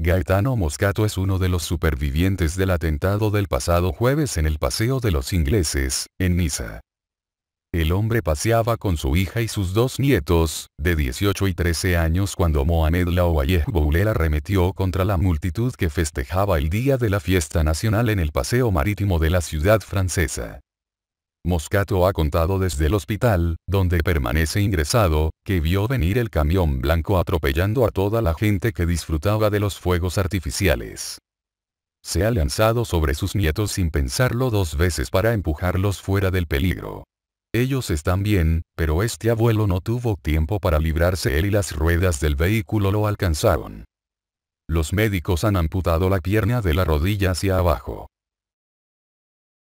Gaetano Moscato es uno de los supervivientes del atentado del pasado jueves en el Paseo de los Ingleses, en Niza. El hombre paseaba con su hija y sus dos nietos, de 18 y 13 años cuando Mohamed Laouayeh Boulela arremetió contra la multitud que festejaba el día de la fiesta nacional en el Paseo Marítimo de la ciudad francesa. Moscato ha contado desde el hospital, donde permanece ingresado, que vio venir el camión blanco atropellando a toda la gente que disfrutaba de los fuegos artificiales. Se ha lanzado sobre sus nietos sin pensarlo dos veces para empujarlos fuera del peligro. Ellos están bien, pero este abuelo no tuvo tiempo para librarse él y las ruedas del vehículo lo alcanzaron. Los médicos han amputado la pierna de la rodilla hacia abajo.